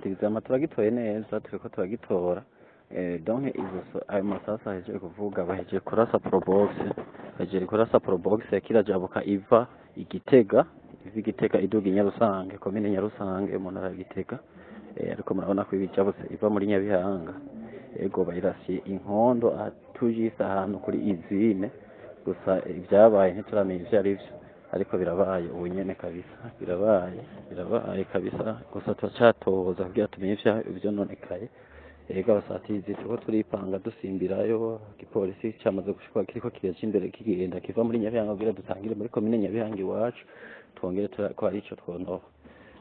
ati izama turagitora neza eh, turi ko turagitora donke izo ayo masasa hejeje kuvuga bahejeje kurasa porobogisi hejeje kurasa porobogisi yakirajabuka iva igitega iva igitega iduga i nyarusange komine nyarusange mu ntara eh, ariko murabona ko ibijabutse iva muri nyabihanga ego bayirasiye inkondo ah, tujise ahantu kuri izine gusa eh, ibyabaye ntituramenya ibyo ari byo ariko birabaye ubu nyine kabisa birabaye birabaye kabisa gusa turacyatohoza kugira tumenye ibyononekaye yego abasatirizi tuba turipanga dusimbirayo igipolisi cyamaze gushuka ko kiraca imbere kigenda kiva muri nyabihanga kugira dutangire muri komine nyabihanga iwacu twongere ko hari ico twonoba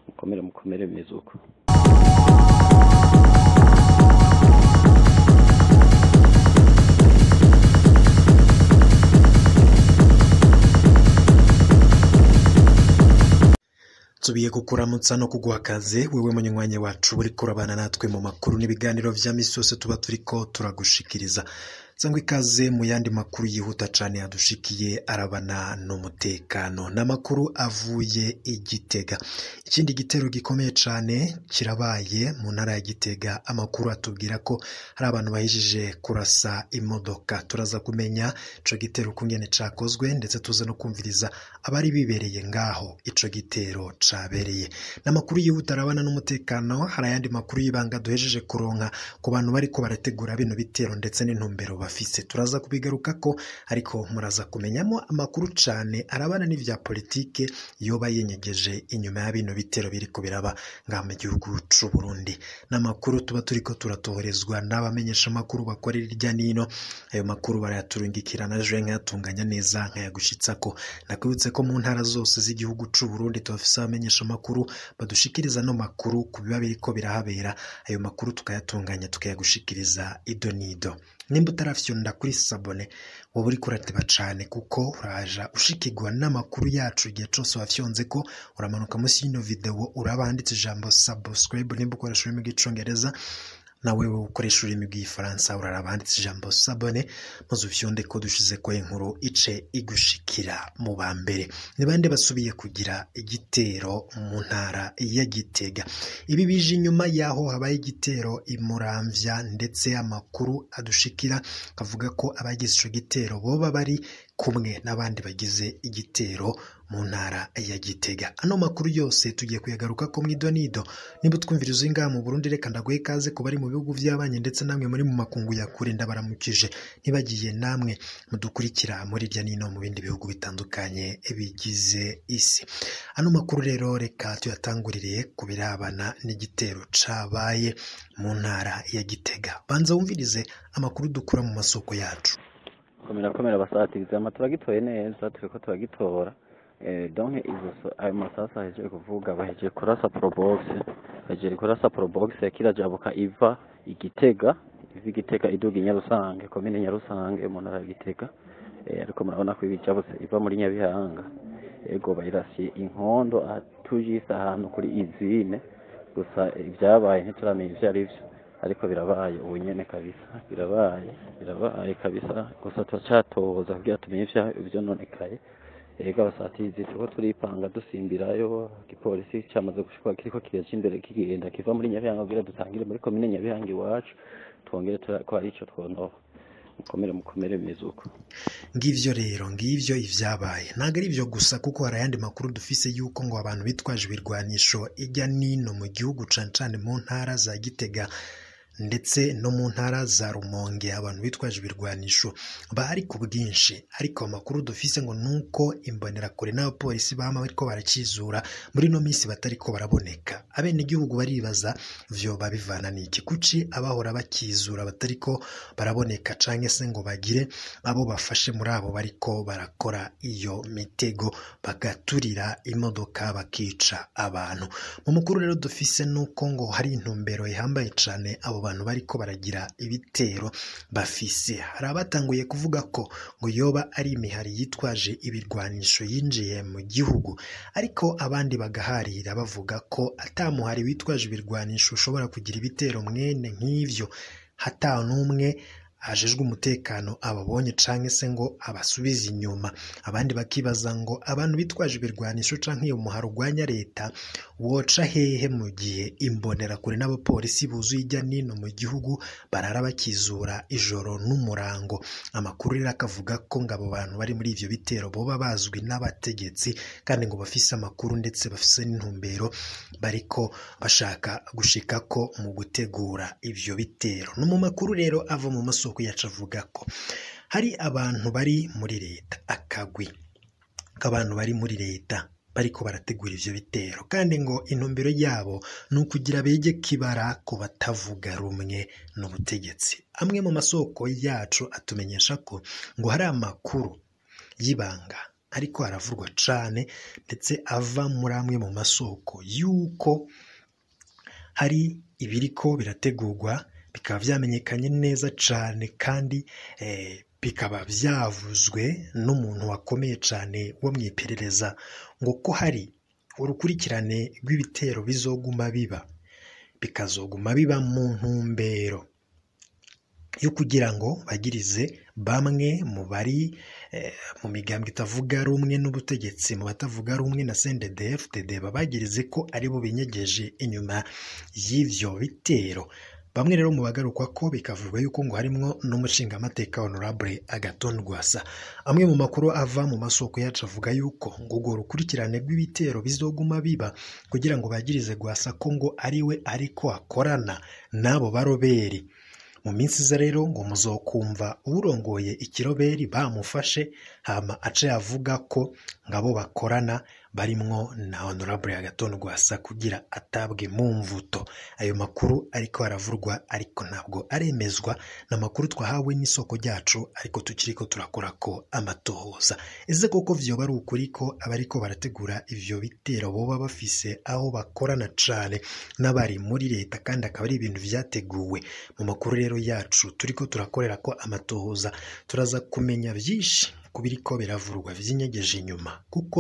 mukomere mukomere mizuko twasubiye kukuramutsa no kuguha akaze wewe munywanyi wacu uri kurabana natwe mu makuru n'ibiganiro bya misi yose tuba turiko turagushikiriza cyangwa ikaze mu yandi makuru yihuta cyane yadushikiye arabana n'umutekano n'amakuru avuye i Gitega ikindi gitero gikomeye cyane kirabaye mu ntara ya Gitega amakuru atubwira ko hari abantu bahijije kurasa imodoka turaza kumenya icyo gitero ukungene cakozwe ndetse tuze no kumviriza abari bibereye ngaho ico gitero cabereye n'amakuru yihuta arabana n'umutekano hari ayandi makuru y'ibanga duhejeje kuronka ku bantu bari bariko barategura bino bitero ndetse n'intumbero bafise turaza kubigarukako ariko muraza kumenyamo amakuru cyane arabana n'ibya politike yoba yenyegeje inyuma ya bino bitero biri kubiraba nga mu gihugu cy'u Burundi n'amakuru tuba turiko turatoherezwa n'abamenyesha amakuru bakorera irya nino ayo makuru barayaturungikira na je nkayatunganya neza ko nakwibutse ko mu ntara zose z'igihugu cy'u Burundi tubafise abamenyesha amakuru badushikiriza no makuru ku biba biriko birahabera ayo makuru tukayatunganya tukayagushikiriza idonido. nimba utarafyonda kuri sabone wowe uri kuratiba cyane kuko uraja ushikigwa n'amakuru yacu igihe cyose wafyonze ko uramanuka munsi y'ino videwo urabanditse ijambo subscribe nimba ukoresha ururimi rw'icyongereza nawe ukoresha ururimi rw'igifaransa uraraba handitse ijambo sabone maze ubyonde ko dushize ko inkuru ice igushikira mu ba mbere ni bande basubiye kugira igitero mu ntara ya gitega ibi bije inyuma y'aho habaye igitero imurambya ndetse amakuru adushikira akavuga ko abagize icyo gitero boba bari kumwe n'abandi bagize igitero mu ntara ya gitega ano makuru yose tugiye kuyagaruka ko nido niba twumviriza ngaha mu Burundi reka ndaguhe ikaze ku bari mu bihugu by'abanye ndetse namwe muri mu makungu ya kure ndabaramukije ntibagiye namwe mudukurikira muri irya nino mu bindi bihugu bitandukanye bigize isi ano makuru rero reka tuyatanguririye ku birabana n'igitero cabaye mu ntara ya gitega banza wumvirize amakuru dukura mu masoko yacu komera komera basatiriza turagitoye neza turi ko turagitora donke ayo masasa hejeje kuvuga bahejeje kurasa porobogise bahejeje kurasa porobogise kiriya jabuka iva igitega iva igitega iduga i nyarusange komine nyarusange mu ntara ya gitega eh, ariko murabona ko ibijabutse iva muri nyabihanga yego bayirasiye inkondo tujise ahantu kuri izine gusa eh, ibyabaye ntituramenya ibyo ari byo ariko birabaye ubu nyine kabisa birabaye birabaye kabisa gusa turacyatoza kugira tumenye ibyo nonekaye erega abasatirizi tuba turipanga dusimbirayo igipolisi cyamaze gushuka kiriko kiraca imbere kigenda kiva muri nyabihanga kugira dutangire muri komine nyabihanga iwacu twongere ko ari ico twondoha mukomere mukomere mizuko ngivyo rero ngibyo ibyabaye ntabwo ari ibyo gusa kuko hari ayandi makuru dufise yuko ngo abantu bitwaje ibirwanisho ijya nino mu gihugu cane mu ntara za gitega ndetse no mu ntara za rumonge abantu bitwaje ibirwanisho bari ku bwinshi ariko amakuru dufise ngo ni uko imbonerakure n'abapolisi bama bariko barakizura muri ino minsi batariko baraboneka abenegihugu baribaza vyoba bivana n'iki kuki abahora bakizura batariko baraboneka canke se ngo bagire abo bafashe muri abo bariko barakora iyo mitego bagaturira imodoka bakica abantu mu mukuru rero dufise nuko ngo hari intumbero ihambaye cane abo abantu bariko baragira ibitero bafise hari abatanguye kuvuga ko ngo yoba ari imihari yitwaje ibirwanisho yinjiye mu gihugu ariko abandi bagaharira bavuga ko atamuhari witwaje ibirwanisho ushobora kugira ibitero mwene nk'ivyo hata n'umwe ajejwe umutekano ababonye canke se ngo abasubize inyuma abandi bakibaza ngo abantu bitwaje ibirwanisho canke iyo muharo urwanya leta woca hehe mu gihe imbonera kure n'abapolisi buzuye ijya nino mu gihugu barara bakizura ijoro n'umurango amakuru rero akavuga ko ngo abo bantu bari muri ibyo bitero boba bazwi n'abategetsi kandi ngo bafise amakuru ndetse bafise n'intumbero bariko bashaka gushika ko mu gutegura ibyo bitero no mu makuru rero ava mu maso yacu avuga ko hari abantu bari muri leta akagwi k'abantu bari muri leta ariko barategura ibyo bitero kandi ngo intumbero yabo ni ukugira bege kibara ku batavuga rumwe n'ubutegetsi amwe mu masoko yacu atumenyesha ko ngo hari amakuru y'ibanga ariko haravurwa cane ndetse ava muri amwe mu masoko y'uko hari ibiriko birategurwa bikaba byamenyekanye neza cyane kandi eh, bikaba byavuzwe n'umuntu wakomeye cyane wo mu iperereza ngo ko hari urukurikirane rw'ibitero bizoguma biba bikazoguma biba mu ntumbero yo kugira ngo bagirize bamwe mu bari eh, mu migambi itavuga rumwe n'ubutegetsi mu batavuga rumwe na CNDD-FDD babagirize ko ari bo binyegeje inyuma y'ibyo bitero bamwe rero mu bagarukwa ko bikavugwa yuko ngo harimo n'umushingamateka honorable agaton rwasa amwe mu makuru ava mu masoko yacu avuga yuko ngo urwo rukurikirane rw'ibitero bizoguma biba kugira ngo bagirize gwasa ko ngo ari we ariko akorana n'abo baroberi mu minsi iza rero ngo muzokumva urongoye ikiroberi bamufashe hama ace avuga ko ngabo bakorana barimwo na honorable agathon rwasa kugira atabwe mu mvuto ayo makuru ariko aravurwa ariko ntabwo aremezwa ni amakuru twahawe n'isoko ryacu ariko tukiri ko turakora ko amatohoza ese koko vyoba ari ukuri ko abariko barategura ivyo bitero boba bafise aho bakorana cane n'abari muri leta kandi akaba ari ibintu vyateguwe mu makuru rero yacu turiko turakorera ko amatohoza turaza kumenya byinshi ku biriko biravurwa vyinyegeje inyuma kuko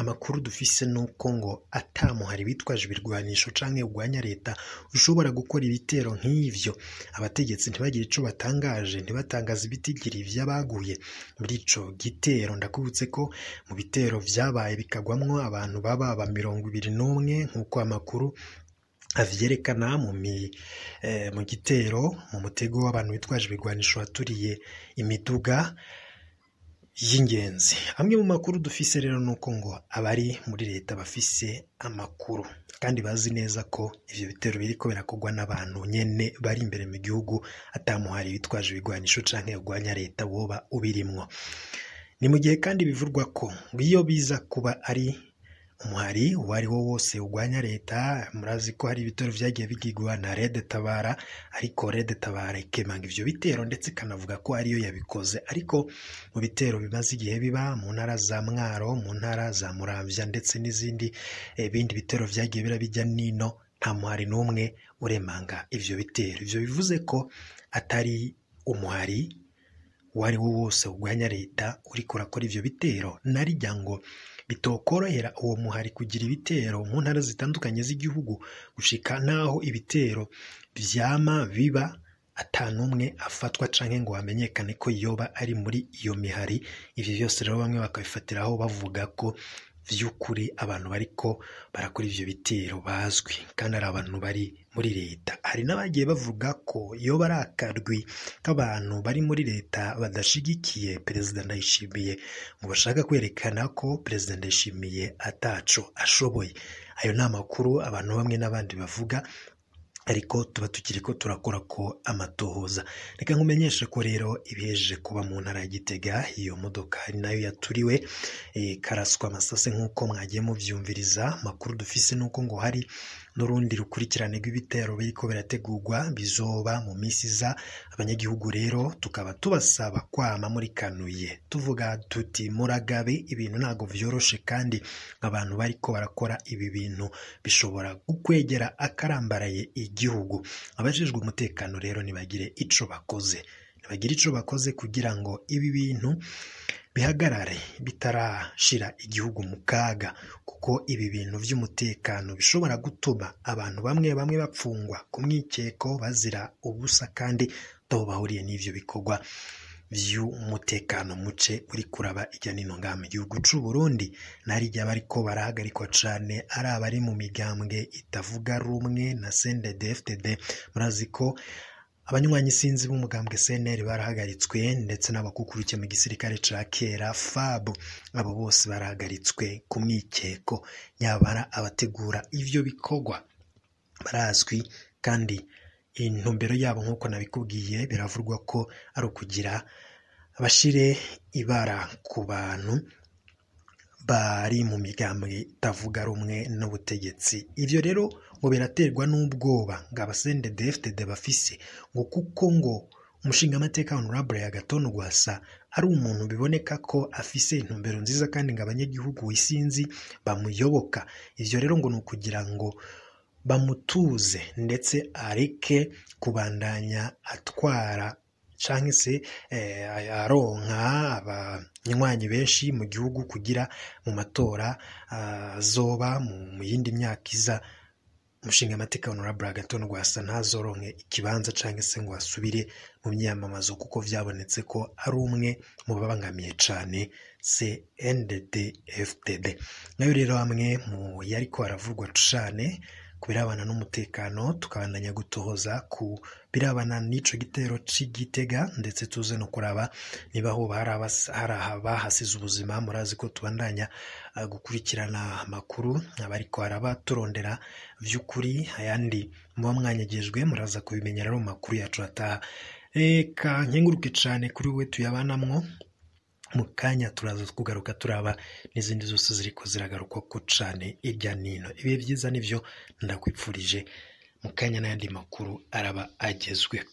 amakuru dufise nuko ngo ata muhari witwaje ibirwanisho canke urwanya leta ushobora gukora ibitero nk'ivyo abategetsi ntibagire ico batangaje ntibatangaza ibitigiri vy'abaguye muri ico gitero ndakubutse ko mu bitero vyabaye bikagwamwo abantu baba ba mirongo ibiri n'umwe nk'uko amakuru avyerekana mu eh, mu gitero mu mutego w'abantu bitwaje ibigwanisho waturiye imiduga y'ingenzi amwe mu makuru dufise rero ni uko ngo abari muri leta bafise amakuru kandi bazi neza ko ibyo bitero biri kubera kugwa n'abantu nyine bari imbere mu gihugu atamuhari bitwaje ibigwanisho cyangwa urwanya leta woba ubirimwo ni mu gihe kandi bivugwa ko iyo biza kuba ari umuhari uwo ari wo wose urwanya leta murazi ko hari ibitero byagiye bigigwa na rede tabara ariko rede tabara ikemanga ibyo bitero ndetse ikanavuga ko ariyo yabikoze ariko mu bitero bimaze igihe biba mu ntara za mwaro mu ntara za murambya ndetse n'izindi ibindi eh, bitero byagiye birabijya nino nta muhari n'umwe uremanga ibyo bitero ibyo bivuze ko atari umuhari uwo ari wo wose urwanya leta uriko urakora ibyo bitero narijya ngo bitokorohera uwo muhari kugira ibitero mu ntara zitandukanye z'igihugu gushika n'aho ibitero byama biba ata n'umwe afatwa canke ngo hamenyekane ko yoba ari muri iyo mihari ibi byose rero bamwe bakabifatiraho bavuga ko by'ukuri abantu bariko barakora ibyo bitero bazwi kandi hari abantu bari muri leta hari n'abagiye bavuga ko iyo bari akarwi k'abantu bari muri leta badashigikiye perezida ndayishimiye mu bashaka kwerekana ko perezida ndayishimiye ataco ashoboye ayo ni amakuru abantu bamwe n'abandi bavuga ariko tuba tukiri ko turakora ko amatohoza reka nkumenyeshe ko rero ibihejeje kuba mu ntara ya gitega iyo modoka ari nayo yaturiwe eh, karaswa amasase nk'uko mwagiye mubyumviriza amakuru dufise n'uko ngo hari n'urundi rukurikirane rw'ibitero biriko birategurwa bizoba mu minsi iza abanyagihugu rero tukaba tubasaba kwama muri kanuye tuvuga tuti muragabe ibintu ntabwo vyoroshe kandi abantu bariko barakora ibi bintu bishobora gukwegera akarambaraye igihugu abajejwe umutekano rero ntibagire ico bakoze bagire icyo bakoze kugira ngo ibi bintu bihagarare bitarashira igihugu mu kaga kuko ibi bintu by'umutekano bishobora gutuma abantu bamwe bamwe bapfungwa ku mwikeko bazira ubusa kandi aho bahuriye n'ibyo bikorwa by'umutekano muce uri kuraba ijya n'ino ngamba igihugu cy'u Burundi narijya bari ko barahagarikwa cyane ari abari mu migambwe itavuga rumwe na CNDD-FDD murazi ko abanywanyi sinzi b'umugambwe cnr barahagaritswe ndetse n'abakukuruke mu gisirikare ca kera fab abo bose barahagaritswe ku mwikeko nyabara abategura ibyo bikorwa barazwi kandi intumbero yabo nk'uko nabikubwiye biravugwa ko ari ukugira bashire ibara ku bantu bari mu migambwe itavuga rumwe n'ubutegetsi ibyo rero ngo biraterwa n'ubwoba ngo abasende defutede bafise ngo kuko ngo umushingamateka honorable Agathon Rwasa ari umuntu biboneka ko afise intumbero nziza kandi ngo abanyagihugu isinzi bamuyoboka ibyo rero ngo ni ukugira ngo bamutuze ndetse areke kubandanya atwara cyangwa se eh, aronka inywanyi benshi mu gihugu kugira mu matora azoba ah, mu yindi myaka iza umushinga amateka honorable agathon rwasa ntazoronke ikibanza cyangwa se ngo asubire mu myiyamamazo kuko byabonetse ko ari umwe mu babangamiye cyane CNDD-FDD nayo rero hamwe mu yariko aravugwa cyane ku birebana n'umutekano tukabandanya gutohoza ku birebana n'icyo gitero cy'igitega ndetse tuze no kuraba niba hoba hari abahasize ubuzima murazi ko tubandanya ah, gukurikirana amakuru abariko barabaturondera by'ukuri ayandi muba mwanyagejwe muraza kubimenya ari mu makuru yacu ataha reka nkenguruke cyane kuri we tuyabanamwo mu kanya turaza kugaruka turaba n'izindi zose ziri ko ziragaruka ko cyane hirya n'ino ibihe byiza nibyo ndakwipfurije mu kanya n'ayandi makuru araba agezweho